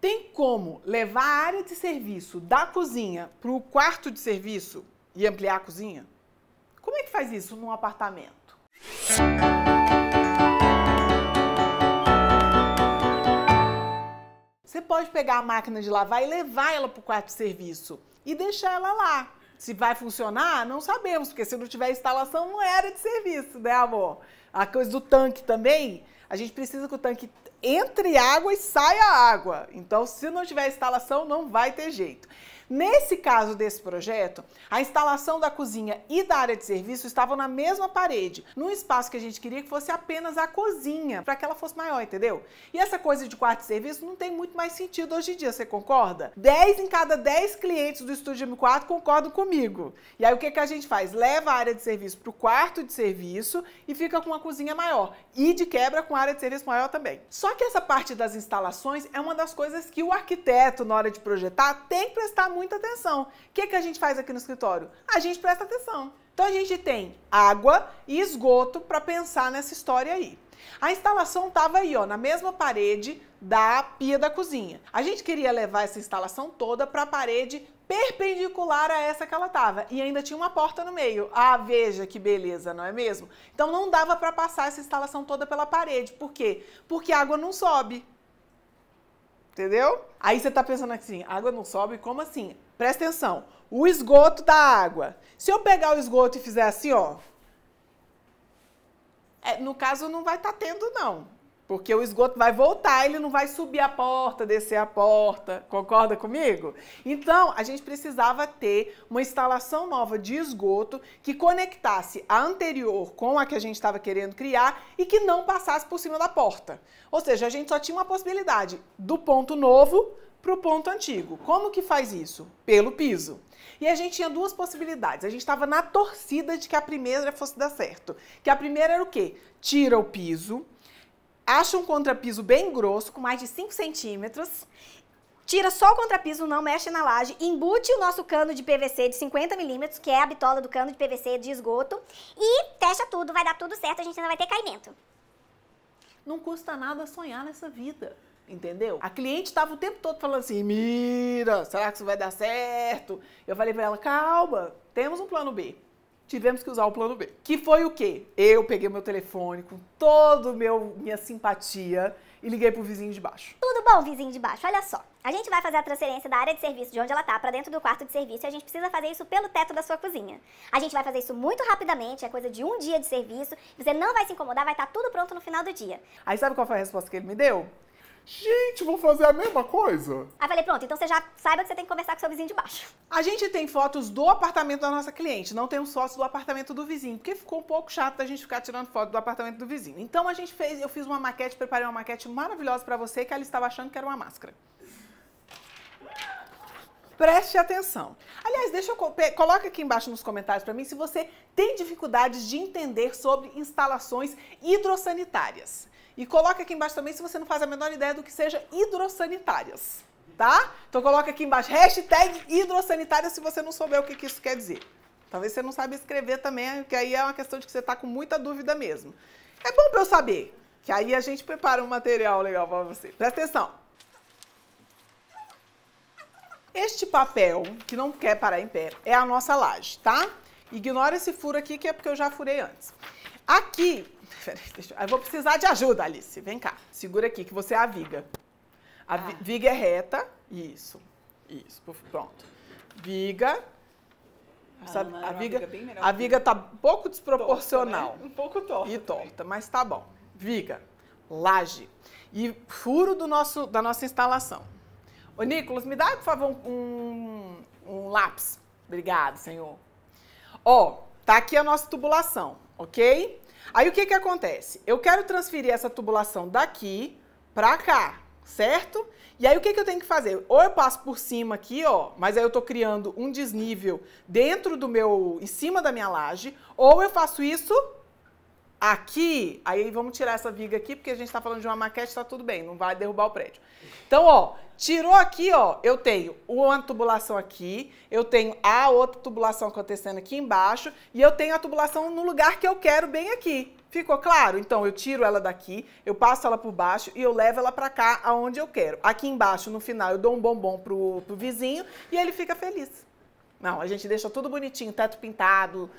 Tem como levar a área de serviço da cozinha para o quarto de serviço e ampliar a cozinha? Como é que faz isso num apartamento? Você pode pegar a máquina de lavar e levar ela para o quarto de serviço e deixar ela lá. Se vai funcionar, não sabemos, porque se não tiver instalação, não é área de serviço, né, amor? A coisa do tanque também, a gente precisa que o tanque entre água e sai a água. Então, se não tiver instalação, não vai ter jeito. Nesse caso desse projeto, a instalação da cozinha e da área de serviço estavam na mesma parede, num espaço que a gente queria que fosse apenas a cozinha, para que ela fosse maior, entendeu? E essa coisa de quarto de serviço não tem muito mais sentido hoje em dia, você concorda? 10 em cada 10 clientes do Estúdio M4 concordam comigo. E aí o que, que a gente faz? Leva a área de serviço para o quarto de serviço e fica com uma cozinha maior. E de quebra com a área de serviço maior também. Só que essa parte das instalações é uma das coisas que o arquiteto, na hora de projetar, tem que prestar muito muita atenção. O que, que a gente faz aqui no escritório? A gente presta atenção. Então a gente tem água e esgoto para pensar nessa história aí. A instalação estava aí, ó, na mesma parede da pia da cozinha. A gente queria levar essa instalação toda para a parede perpendicular a essa que ela tava e ainda tinha uma porta no meio. Ah, veja que beleza, não é mesmo? Então não dava para passar essa instalação toda pela parede, por quê? Porque a água não sobe entendeu? Aí você tá pensando assim, água não sobe, como assim? Presta atenção, o esgoto da água. Se eu pegar o esgoto e fizer assim, ó, é, no caso não vai estar tá tendo não, porque o esgoto vai voltar, ele não vai subir a porta, descer a porta. Concorda comigo? Então, a gente precisava ter uma instalação nova de esgoto que conectasse a anterior com a que a gente estava querendo criar e que não passasse por cima da porta. Ou seja, a gente só tinha uma possibilidade do ponto novo para o ponto antigo. Como que faz isso? Pelo piso. E a gente tinha duas possibilidades. A gente estava na torcida de que a primeira fosse dar certo. Que a primeira era o quê? Tira o piso acha um contrapiso bem grosso, com mais de 5 centímetros, tira só o contrapiso, não mexe na laje, embute o nosso cano de PVC de 50 milímetros, que é a bitola do cano de PVC de esgoto, e testa tudo, vai dar tudo certo, a gente não vai ter caimento. Não custa nada sonhar nessa vida entendeu? A cliente estava o tempo todo falando assim: mira, será que isso vai dar certo? Eu falei para ela: calma, temos um plano B tivemos que usar o plano B. Que foi o quê? Eu peguei meu telefone com toda minha simpatia e liguei pro vizinho de baixo. Tudo bom, vizinho de baixo? Olha só. A gente vai fazer a transferência da área de serviço de onde ela tá para dentro do quarto de serviço e a gente precisa fazer isso pelo teto da sua cozinha. A gente vai fazer isso muito rapidamente, é coisa de um dia de serviço. Você não vai se incomodar, vai estar tá tudo pronto no final do dia. Aí sabe qual foi a resposta que ele me deu? Gente, vou fazer a mesma coisa? Aí falei, pronto, então você já saiba que você tem que conversar com seu vizinho de baixo. A gente tem fotos do apartamento da nossa cliente, não tem um sócio do apartamento do vizinho, porque ficou um pouco chato da gente ficar tirando foto do apartamento do vizinho. Então a gente fez, eu fiz uma maquete, preparei uma maquete maravilhosa para você que ela estava achando que era uma máscara. Preste atenção. Aliás, deixa eu coloca aqui embaixo nos comentários para mim se você tem dificuldades de entender sobre instalações hidrossanitárias. E coloca aqui embaixo também se você não faz a menor ideia do que seja hidrossanitárias, tá? Então coloca aqui embaixo, hashtag hidrossanitárias se você não souber o que, que isso quer dizer. Talvez você não saiba escrever também, que aí é uma questão de que você está com muita dúvida mesmo. É bom para eu saber, que aí a gente prepara um material legal para você. Presta atenção. Este papel, que não quer parar em pé, é a nossa laje, tá? Ignora esse furo aqui, que é porque eu já furei antes. Aqui Peraí, deixa eu... eu ah, vou precisar de ajuda, Alice. Vem cá. Segura aqui, que você é a viga. A ah. viga é reta. Isso. Isso. Pronto. Viga. Ah, a, viga, viga a viga tá um pouco desproporcional. Torta, né? Um pouco torta. E torta, também. mas tá bom. Viga, laje e furo do nosso, da nossa instalação. Ô, Nicolas, me dá, por favor, um, um lápis. Obrigado, senhor. Ó, tá aqui a nossa tubulação, ok? Aí o que, que acontece? Eu quero transferir essa tubulação daqui para cá, certo? E aí o que, que eu tenho que fazer? Ou eu passo por cima aqui, ó, mas aí eu tô criando um desnível dentro do meu, em cima da minha laje, ou eu faço isso aqui, aí vamos tirar essa viga aqui, porque a gente está falando de uma maquete, está tudo bem, não vai derrubar o prédio. Então, ó, Tirou aqui, ó, eu tenho uma tubulação aqui, eu tenho a outra tubulação acontecendo aqui embaixo e eu tenho a tubulação no lugar que eu quero bem aqui. Ficou claro? Então eu tiro ela daqui, eu passo ela por baixo e eu levo ela para cá aonde eu quero. Aqui embaixo, no final, eu dou um bombom pro, pro vizinho e ele fica feliz. Não, a gente deixa tudo bonitinho, teto pintado,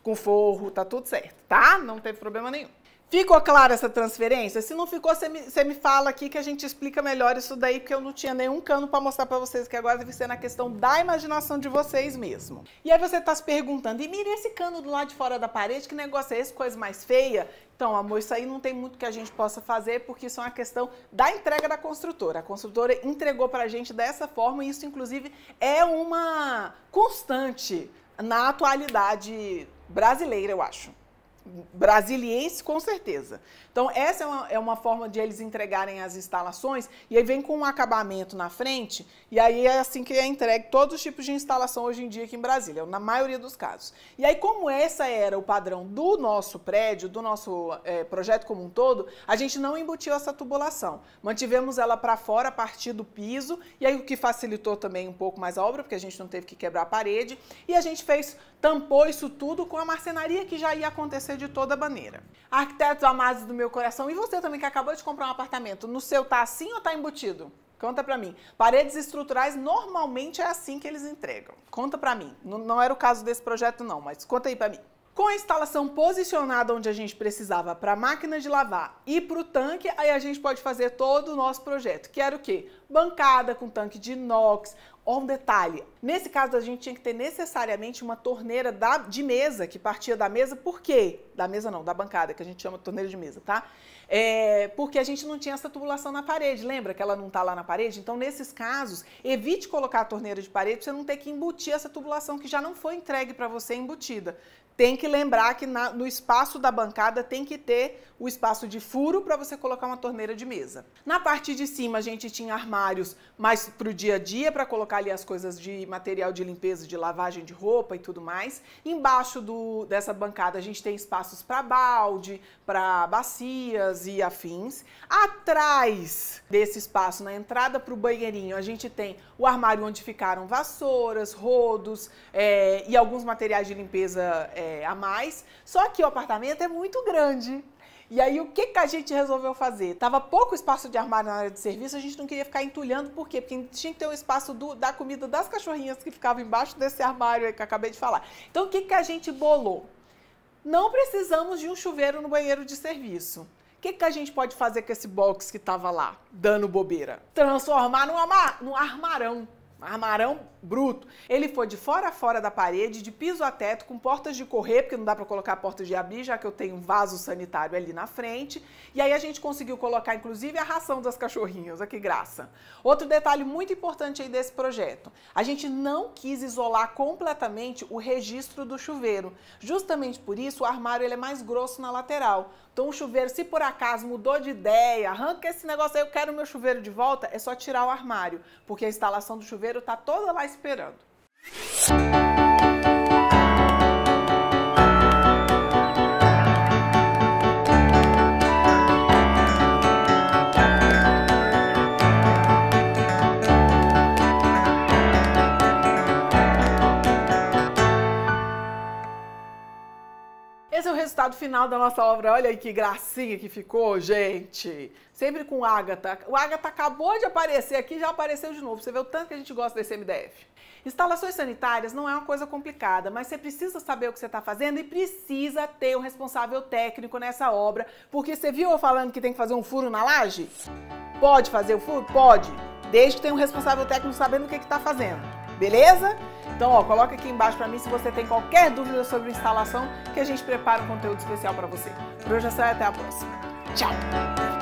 com forro, tá tudo certo, tá? Não teve problema nenhum. Ficou clara essa transferência? Se não ficou, você me, me fala aqui que a gente explica melhor isso daí, porque eu não tinha nenhum cano para mostrar para vocês, que agora deve ser na questão da imaginação de vocês mesmo. E aí você está se perguntando, e mira esse cano do lado de fora da parede, que negócio é esse, coisa mais feia? Então, amor, isso aí não tem muito que a gente possa fazer, porque isso é uma questão da entrega da construtora. A construtora entregou para a gente dessa forma, e isso, inclusive, é uma constante na atualidade brasileira, eu acho brasiliense, com certeza. Então, essa é uma, é uma, forma de eles entregarem as instalações, e aí vem com um acabamento na frente, e aí é assim que é entregue todos os tipos de instalação hoje em dia aqui em Brasília, na maioria dos casos. E aí, como essa era o padrão do nosso prédio, do nosso é, projeto como um todo, a gente não embutiu essa tubulação. Mantivemos ela para fora a partir do piso, e aí o que facilitou também um pouco mais a obra, porque a gente não teve que quebrar a parede, e a gente fez, tampou isso tudo com a marcenaria que já ia acontecer de toda maneira. Arquitetos amados do meu coração, e você também que acabou de comprar um apartamento, no seu tá assim ou tá embutido? Conta pra mim. Paredes estruturais normalmente é assim que eles entregam. Conta pra mim. Não, não era o caso desse projeto não, mas conta aí pra mim. Com a instalação posicionada onde a gente precisava para a máquina de lavar e para o tanque, aí a gente pode fazer todo o nosso projeto, que era o quê? Bancada com tanque de inox, Olha um detalhe, nesse caso a gente tinha que ter necessariamente uma torneira da, de mesa, que partia da mesa, por quê? Da mesa não, da bancada, que a gente chama de torneira de mesa, tá? É, porque a gente não tinha essa tubulação na parede, lembra que ela não tá lá na parede? Então, nesses casos, evite colocar a torneira de parede pra você não ter que embutir essa tubulação que já não foi entregue para você embutida tem que lembrar que na, no espaço da bancada tem que ter o espaço de furo para você colocar uma torneira de mesa. Na parte de cima a gente tinha armários mais para o dia a dia, para colocar ali as coisas de material de limpeza, de lavagem de roupa e tudo mais. Embaixo do, dessa bancada a gente tem espaços para balde, para bacias e afins. Atrás desse espaço, na entrada para o banheirinho, a gente tem o armário onde ficaram vassouras, rodos é, e alguns materiais de limpeza é, a mais, só que o apartamento é muito grande. E aí, o que, que a gente resolveu fazer? Tava pouco espaço de armário na área de serviço, a gente não queria ficar entulhando, por quê? Porque tinha que ter um espaço do, da comida das cachorrinhas que ficava embaixo desse armário que eu acabei de falar. Então, o que, que a gente bolou? Não precisamos de um chuveiro no banheiro de serviço. O que, que a gente pode fazer com esse box que estava lá, dando bobeira? Transformar num, num armarão. Armarão bruto. Ele foi de fora a fora da parede, de piso a teto, com portas de correr, porque não dá para colocar portas de abrir, já que eu tenho um vaso sanitário ali na frente. E aí a gente conseguiu colocar, inclusive, a ração das cachorrinhas. que graça. Outro detalhe muito importante aí desse projeto. A gente não quis isolar completamente o registro do chuveiro. Justamente por isso, o armário ele é mais grosso na lateral. Então, o chuveiro, se por acaso mudou de ideia, arranca esse negócio aí, eu quero meu chuveiro de volta, é só tirar o armário, porque a instalação do chuveiro está toda lá esperando. Música resultado final da nossa obra. Olha aí que gracinha que ficou, gente. Sempre com Ágata. O Ágata acabou de aparecer aqui, já apareceu de novo. Você vê o tanto que a gente gosta desse MDF. Instalações sanitárias não é uma coisa complicada, mas você precisa saber o que você está fazendo e precisa ter um responsável técnico nessa obra, porque você viu eu falando que tem que fazer um furo na laje? Pode fazer o furo? Pode, desde que tenha um responsável técnico sabendo o que está fazendo, beleza? Então, ó, coloca aqui embaixo para mim se você tem qualquer dúvida sobre instalação, que a gente prepara um conteúdo especial para você. Por hoje é só até a próxima. Tchau!